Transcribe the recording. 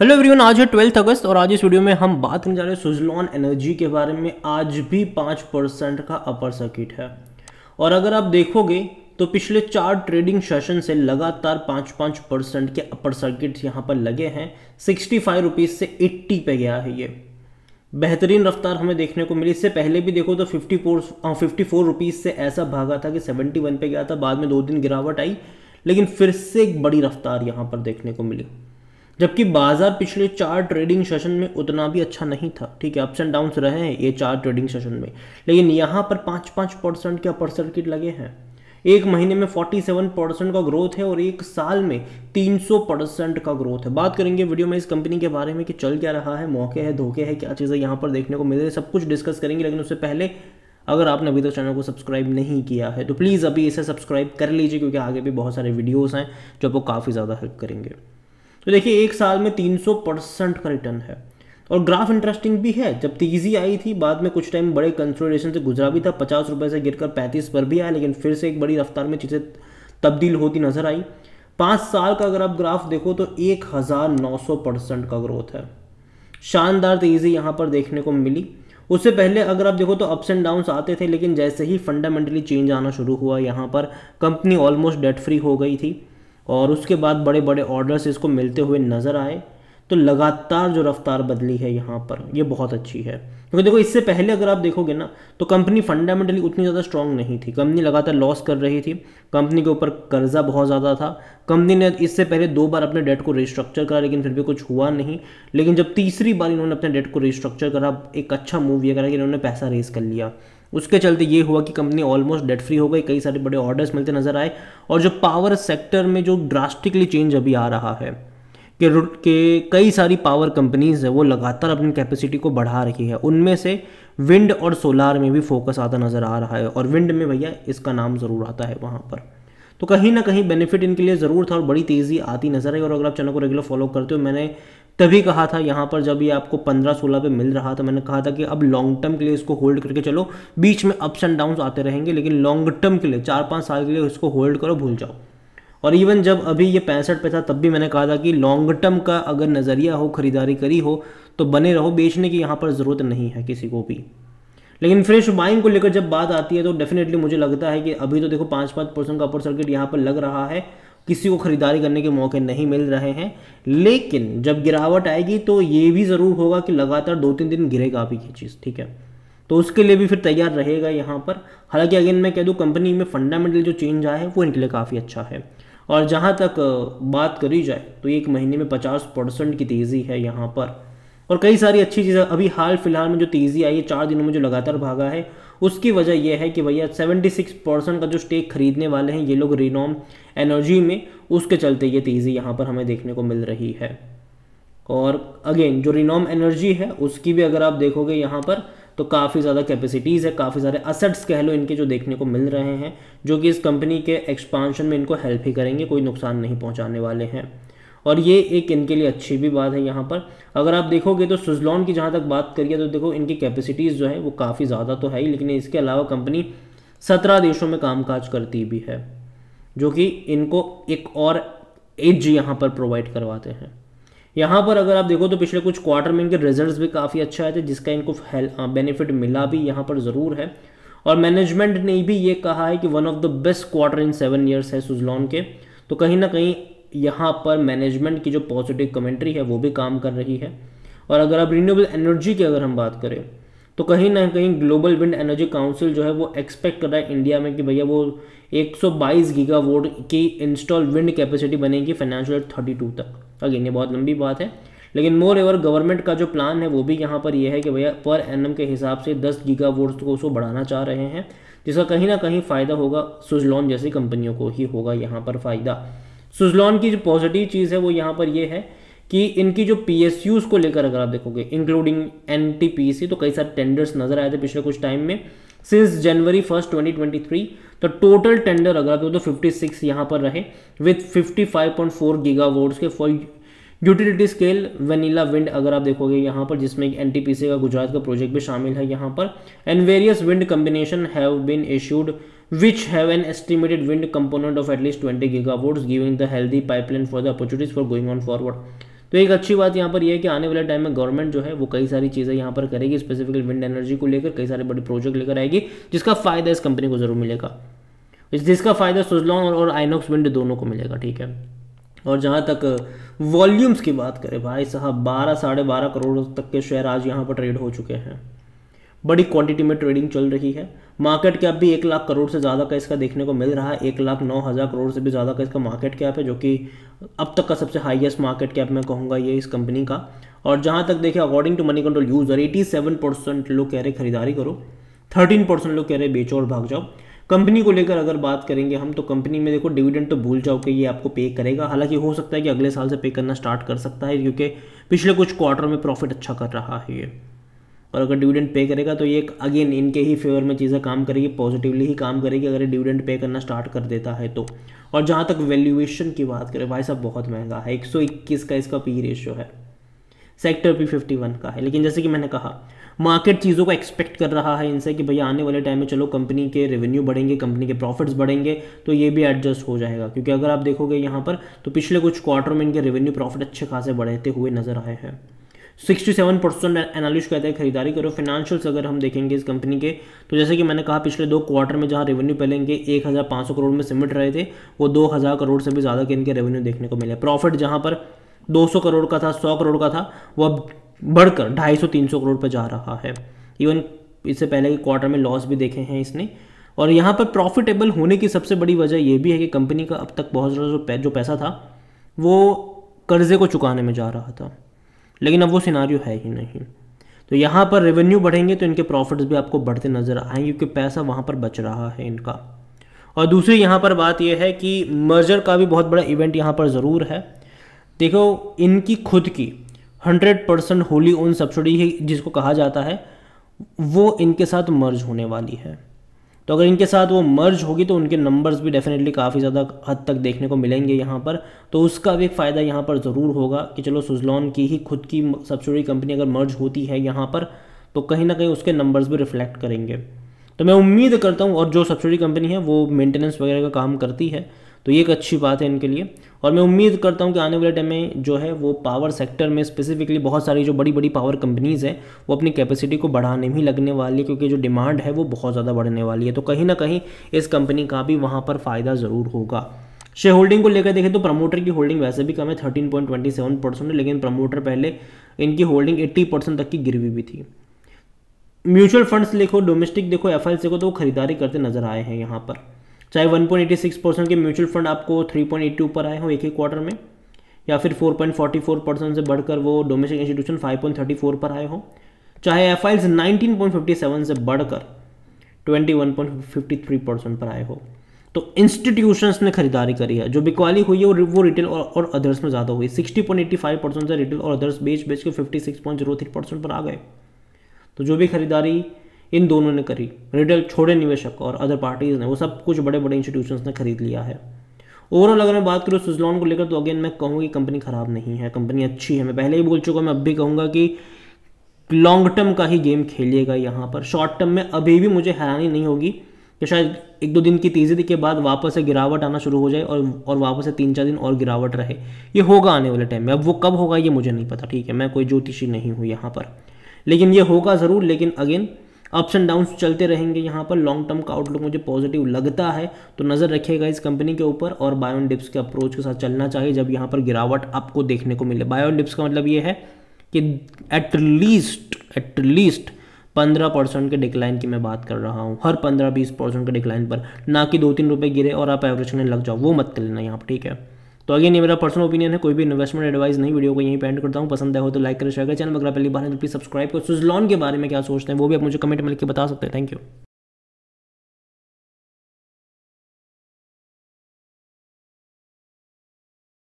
hello everyone आज है twelfth अगस्त और आज इस वीडियो में हम बात करने जा रहे हैं सुजलॉन एनर्जी के बारे में आज भी पाँच परसेंट का अपर सर्किट है और अगर आप देखोगे तो पिछले चार ट्रेडिंग सेशन से लगातार पाँच पाँच परसेंट के अपर सर्किट यहाँ पर लगे हैं सिक्सटी फाइव रुपीज़ से एट्टी पे गया है ये बेहतरीन रफ्तार हमें देखने को मिली इससे पहले भी देखो तो fifty four fifty four rupees से ऐसा भागा था कि सेवेंटी वन पे गया था बाद में दो दिन गिरावट आई लेकिन फिर से एक बड़ी रफ्तार यहाँ पर देखने को मिली जबकि बाजार पिछले चार ट्रेडिंग सेशन में उतना भी अच्छा नहीं था ठीक है अप्स एंड डाउन्स रहे हैं ये चार ट्रेडिंग सेशन में लेकिन यहाँ पर पाँच पाँच परसेंट के अपर सर्किट लगे हैं एक महीने में 47 परसेंट का ग्रोथ है और एक साल में 300 परसेंट का ग्रोथ है बात करेंगे वीडियो में इस कंपनी के बारे में कि चल क्या रहा है मौके है धोखे है क्या चीज़ें यहाँ पर देखने को मिल रही है सब कुछ डिस्कस करेंगे लेकिन उससे पहले अगर आपने अभी तक तो चैनल को सब्सक्राइब नहीं किया है तो प्लीज़ अभी इसे सब्सक्राइब कर लीजिए क्योंकि आगे भी बहुत सारे वीडियोज़ हैं जो आपको काफ़ी ज़्यादा हेल्प करेंगे तो देखिए एक साल में 300 परसेंट का रिटर्न है और ग्राफ इंटरेस्टिंग भी है जब तेजी आई थी बाद में कुछ टाइम बड़े कंसोलिडेशन से गुजरा भी था पचास रुपये से गिरकर पैंतीस पर भी आया लेकिन फिर से एक बड़ी रफ्तार में चीज़ें तब्दील होती नजर आई पाँच साल का अगर आप ग्राफ देखो तो एक हज़ार नौ सौ परसेंट का ग्रोथ है शानदार तेज़ी यहाँ पर देखने को मिली उससे पहले अगर आप देखो तो अप्स एंड डाउन्स आते थे लेकिन जैसे ही फंडामेंटली चेंज आना शुरू हुआ यहाँ पर कंपनी ऑलमोस्ट डेट फ्री हो गई थी और उसके बाद बड़े बड़े ऑर्डर्स इसको मिलते हुए नज़र आए तो लगातार जो रफ्तार बदली है यहाँ पर ये बहुत अच्छी है क्योंकि देखो इससे पहले अगर आप देखोगे ना तो कंपनी फंडामेंटली उतनी ज़्यादा स्ट्रांग नहीं थी कंपनी लगातार लॉस कर रही थी कंपनी के ऊपर कर्जा बहुत ज़्यादा था कंपनी ने इससे पहले दो बार अपने डेट को रिस्ट्रक्चर करा लेकिन फिर भी कुछ हुआ नहीं लेकिन जब तीसरी बार इन्होंने अपने डेट को रिस्ट्रक्चर करा एक अच्छा मूव ये करा कि इन्होंने पैसा रेज कर लिया उसके चलते ये हुआ कि कंपनी ऑलमोस्ट डेट फ्री हो गई कई सारे बड़े ऑर्डर्स मिलते नजर आए और जो पावर सेक्टर में जो ड्रास्टिकली चेंज अभी आ रहा है कि के कई सारी पावर कंपनीज है वो लगातार अपनी कैपेसिटी को बढ़ा रही है उनमें से विंड और सोलार में भी फोकस आता नज़र आ रहा है और विंड में भैया इसका नाम ज़रूर आता है वहाँ पर तो कहीं ना कहीं बेनिफिट इनके लिए ज़रूर था और बड़ी तेज़ी आती नजर आई और अगर आप चैनल को रेगुलर फॉलो करते हो मैंने तभी कहा था यहाँ पर जब ये आपको पंद्रह सोलह पे मिल रहा था मैंने कहा था कि अब लॉन्ग टर्म के लिए इसको होल्ड करके चलो बीच में अप्स एंड डाउन आते रहेंगे लेकिन लॉन्ग टर्म के लिए चार पाँच साल के लिए इसको होल्ड करो भूल जाओ और इवन जब अभी ये पैंसठ पे था तब भी मैंने कहा था कि लॉन्ग टर्म का अगर नज़रिया हो खरीदारी करी हो तो बने रहो बेचने की यहाँ पर ज़रूरत नहीं है किसी को भी लेकिन फ्रेश बाइंग को लेकर जब बात आती है तो डेफिनेटली मुझे लगता है कि अभी तो देखो पाँच पाँच परसेंट का अपर सर्किट यहाँ पर लग रहा है किसी को खरीदारी करने के मौके नहीं मिल रहे हैं लेकिन जब गिरावट आएगी तो ये भी ज़रूर होगा कि लगातार दो तीन दिन गिरेगा आप ये चीज़ ठीक है तो उसके लिए भी फिर तैयार रहेगा यहाँ पर हालांकि अगेन मैं कह दूँ कंपनी में फंडामेंटल जो चेंज आया है वो इनके लिए काफ़ी अच्छा है और जहाँ तक बात करी जाए तो एक महीने में पचास परसेंट की तेज़ी है यहाँ पर और कई सारी अच्छी चीज़ें अभी हाल फिलहाल में जो तेज़ी आई है चार दिनों में जो लगातार भागा है उसकी वजह यह है कि भैया 76 परसेंट का जो स्टेक खरीदने वाले हैं ये लोग रिनॉम एनर्जी में उसके चलते ये तेज़ी यहाँ पर हमें देखने को मिल रही है और अगेन जो रिनॉम एनर्जी है उसकी भी अगर आप देखोगे यहाँ पर तो काफ़ी ज़्यादा कैपेसिटीज़ है काफ़ी सारे असेट्स कह लो इनके जो देखने को मिल रहे हैं जो कि इस कंपनी के एक्सपांशन में इनको हेल्प ही करेंगे कोई नुकसान नहीं पहुँचाने वाले हैं और ये एक इनके लिए अच्छी भी बात है यहाँ पर अगर आप देखोगे तो सुजलॉन की जहाँ तक बात करिए तो देखो इनकी कैपेसिटीज़ जो है वो काफ़ी ज़्यादा तो है ही लेकिन इसके अलावा कंपनी सत्रह देशों में काम करती भी है जो कि इनको एक और एज यहाँ पर प्रोवाइड करवाते हैं यहाँ पर अगर आप देखो तो पिछले कुछ क्वार्टर में इनके रिजल्ट्स भी काफ़ी अच्छे आए थे जिसका इनको बेनिफिट मिला भी यहाँ पर ज़रूर है और मैनेजमेंट ने भी ये कहा है कि one of the best quarter in seven years है सुजलॉन के तो कहीं ना कहीं यहाँ पर मैनेजमेंट की जो पॉजिटिव कमेंट्री है वो भी काम कर रही है और अगर आप रिन्यूएबल एनर्जी की अगर हम बात करें तो कहीं ना कहीं ग्लोबल विंड एनर्जी काउंसिल जो है वो एक्सपेक्ट कर रहा है इंडिया में कि भैया वो 122 गीगा वोट की इंस्टॉल विंड कैपेसिटी बनेगी फाइनेंशियल थर्टी टू तक अगेन ये बहुत लंबी बात है लेकिन मोर एवर गवर्नमेंट का जो प्लान है वो भी यहाँ पर ये है कि भैया पर एन के हिसाब से दस गीगा वोट को उसको बढ़ाना चाह रहे हैं जिसका कहीं ना कहीं फ़ायदा होगा सुजलॉन जैसी कंपनियों को ही होगा यहाँ पर फ़ायदा सुजलॉन की जो पॉजिटिव चीज़ है वो यहाँ पर ये है कि इनकी जो पी को लेकर अगर आप देखोगे इंक्लूडिंग एन तो कई सारे टेंडर्स नजर आए थे पिछले कुछ टाइम में सिंस जनवरी फर्स्ट 2023 तो टोटल टेंडर अगर आप देखो तो 56 सिक्स यहाँ पर रहे विथ 55.4 गीगावाट्स के for utility scale vanilla wind अगर आप देखोगे यहाँ पर जिसमें एन का गुजरात का प्रोजेक्ट भी शामिल है यहाँ पर and various wind combination have been issued which have an estimated wind component of at least 20 gigawatts giving the healthy pipeline for the opportunities for going on forward तो एक अच्छी बात यहाँ पर यह है कि आने वाले टाइम में गवर्नमेंट जो है वो कई सारी चीज़ें यहाँ पर करेगी स्पेसिफिकली विंड एनर्जी को लेकर कई सारे बड़े प्रोजेक्ट लेकर आएगी जिसका फायदा इस कंपनी को जरूर मिलेगा जिसका फायदा सुजलॉन और, और आइनॉक्स विंड दोनों को मिलेगा ठीक है और जहाँ तक वॉल्यूम्स की बात करें भाई साहब बारह साढ़े बारह करोड़ तक के शेयर आज यहाँ पर ट्रेड हो चुके हैं बड़ी क्वांटिटी में ट्रेडिंग चल रही है मार्केट कैप भी एक लाख करोड़ से ज़्यादा का इसका देखने को मिल रहा है एक लाख नौ हज़ार करोड़ से भी ज़्यादा का इसका मार्केट कैप है जो कि अब तक का सबसे हाईएस्ट मार्केट कैप मैं कहूँगा ये इस कंपनी का और जहाँ तक देखिए according to money control user eighty seven percent लोग कह रहे खरीदारी करो थर्टीन परसेंट लोग कह रहे बेचो और भाग जाओ कंपनी को लेकर अगर बात करेंगे हम तो कंपनी में देखो डिविडेंड तो भूल जाओ कि ये आपको पे करेगा हालांकि हो सकता है कि अगले साल से पे करना स्टार्ट कर सकता है क्योंकि पिछले कुछ क्वार्टर में प्रॉफिट अच्छा कर रहा है ये और अगर डिविडेंड पे करेगा तो ये अगेन इनके ही फेवर में चीज़ें काम करेगी पॉजिटिवली ही काम करेगी अगर ये डिविडेंड पे करना स्टार्ट कर देता है तो और जहाँ तक वैल्यूएशन की बात करें भाई साहब बहुत महंगा है 121 का इसका पी रेशियो है सेक्टर पी 51 का है लेकिन जैसे कि मैंने कहा मार्केट चीज़ों को एक्सपेक्ट कर रहा है इनसे कि भैया आने वाले टाइम में चलो कंपनी के रेवेन्यू बढ़ेंगे कंपनी के प्रॉफिट्स बढ़ेंगे तो ये भी एडजस्ट हो जाएगा क्योंकि अगर आप देखोगे यहाँ पर तो पिछले कुछ क्वार्टर में इनके रेवेन्यू प्रॉफिट अच्छे खासे बढ़ते हुए नजर आए हैं सिक्सटी सेवन परसेंट एनालिस्ट कहते हैं खरीदारी करो फिनेंशियल्स अगर हम देखेंगे इस कंपनी के तो जैसे कि मैंने कहा पिछले दो क्वार्टर में जहां रेवेन्यू पहले इनके एक हज़ार पाँच सौ करोड़ में सिमट रहे थे वो दो हज़ार करोड़ से भी ज़्यादा के इनके रेवेन्यू देखने को मिले प्रॉफिट जहाँ पर दो सौ करोड़ का था सौ करोड़ का था वो अब बढ़कर ढाई सौ तीन सौ करोड़ पर जा रहा है इवन इससे पहले के क्वार्टर में लॉस भी देखे हैं इसने और यहाँ पर प्रॉफिटेबल होने की सबसे बड़ी वजह यह भी है कि कंपनी का अब तक बहुत ज़्यादा जो पैसा था वो कर्जे को चुकाने में जा रहा था लेकिन अब वो सिनारियो है ही नहीं तो यहाँ पर रेवेन्यू बढ़ेंगे तो इनके प्रॉफिट्स भी आपको बढ़ते नज़र आएंगे क्योंकि पैसा वहाँ पर बच रहा है इनका और दूसरी यहाँ पर बात यह है कि मर्जर का भी बहुत बड़ा इवेंट यहाँ पर ज़रूर है देखो इनकी खुद की hundred percent wholly own subsidiary जिसको कहा जाता है वो इनके साथ मर्ज होने वाली है तो अगर इनके साथ वो मर्ज होगी तो उनके नंबर्स भी डेफिनेटली काफ़ी ज़्यादा हद तक देखने को मिलेंगे यहाँ पर तो उसका भी एक फ़ायदा यहाँ पर ज़रूर होगा कि चलो सुजलॉन की ही खुद की सब्सिडरी कंपनी अगर मर्ज होती है यहाँ पर तो कहीं ना कहीं उसके नंबर्स भी रिफ्लेक्ट करेंगे तो मैं उम्मीद करता हूँ और जो सब्सिडी कंपनी है वो मेंटेनेंस वगैरह का काम करती है तो ये एक अच्छी बात है इनके लिए और मैं उम्मीद करता हूँ कि आने वाले टाइम में जो है वो पावर सेक्टर में स्पेसिफिकली बहुत सारी जो बड़ी बड़ी पावर कंपनीज़ हैं वो अपनी कैपेसिटी को बढ़ाने भी लगने वाली है क्योंकि जो डिमांड है वो बहुत ज़्यादा बढ़ने वाली है तो कहीं ना कहीं इस कंपनी का भी वहाँ पर फ़ायदा ज़रूर होगा शेयर होल्डिंग को लेकर देखें तो प्रमोटर की होल्डिंग वैसे भी कम है thirteen point twenty seven percent है लेकिन प्रमोटर पहले इनकी होल्डिंग एट्टी परसेंट तक की गिरवी भी थी म्यूचुअल फंड्स देखो डोमेस्टिक देखो एफ देखो तो वो खरीदारी करते नजर आए हैं यहाँ पर चाहे 1.86 परसेंट के म्यूचुअल फंड आपको 3.82 पर आए हो एक ही क्वार्टर में या फिर 4.44 परसेंट से बढ़कर वो डोमेस्टिक इंस्टीट्यूशन 5.34 पर आए हो चाहे एफ आई 19.57 से बढ़कर 21.53 परसेंट पर आए हो तो इंस्टीट्यूशंस ने खरीदारी करी है जो बिकवाली हुई है वो रिटेल और, और अदर्स में ज़्यादा हुई फाइव परसेंट से रिटेल और अदर्स बेच बेच के 56.03 परसेंट पर आ गए तो जो भी खरीदारी इन दोनों ने करी रिटेल छोड़े निवेशक और अदर पार्टीज ने वो सब कुछ बड़े बड़े इंस्टीट्यूशंस ने खरीद लिया है ओवरऑल अगर मैं बात करूँ स्विजलॉन को लेकर तो अगेन मैं कहूँगा कंपनी ख़राब नहीं है कंपनी अच्छी है मैं पहले ही बोल चुका हूँ मैं अब भी कहूँगा कि लॉन्ग टर्म का ही गेम खेलिएगा यहाँ पर शॉर्ट टर्म में अभी भी मुझे हैरानी नहीं होगी कि शायद एक दो दिन की तेज़ी के बाद वापस से गिरावट आना शुरू हो जाए और और वापस से तीन चार दिन और गिरावट रहे ये होगा आने वाले टाइम में अब वो कब होगा ये मुझे नहीं पता ठीक है मैं कोई ज्योतिषी नहीं हूँ यहाँ पर लेकिन ये होगा ज़रूर लेकिन अगेन अप्स एंड डाउन चलते रहेंगे यहाँ पर लॉन्ग टर्म का आउटलुक मुझे पॉजिटिव लगता है तो नज़र रखिएगा इस कंपनी के ऊपर और बायोन डिप्स के अप्रोच के साथ चलना चाहिए जब यहाँ पर गिरावट आपको देखने को मिले बायोन डिप्स का मतलब ये है कि एटलीस्ट एटलीस्ट पंद्रह परसेंट के डिक्लाइन की मैं बात कर रहा हूँ हर पंद्रह बीस परसेंट के डिक्लाइन पर ना कि दो तीन रुपये गिरे और आप एवरेज करने लग जाओ वो मत कर लेना यहाँ पर ठीक है तो अगेन ये मेरा पर्सनल ओपिनियन है कोई भी इन्वेस्टमेंट एडवाइस नहीं वीडियो को यहीं पेंट करता हूँ पसंद है हो तो लाइक करें शेयर करें चैनल वगैरह पहली बार है तो प्लीज सब्सक्राइब करो सुजलॉन के बारे में क्या सोचते हैं वो भी आप मुझे कमेंट में लिख के बता सकते हैं थैंक यू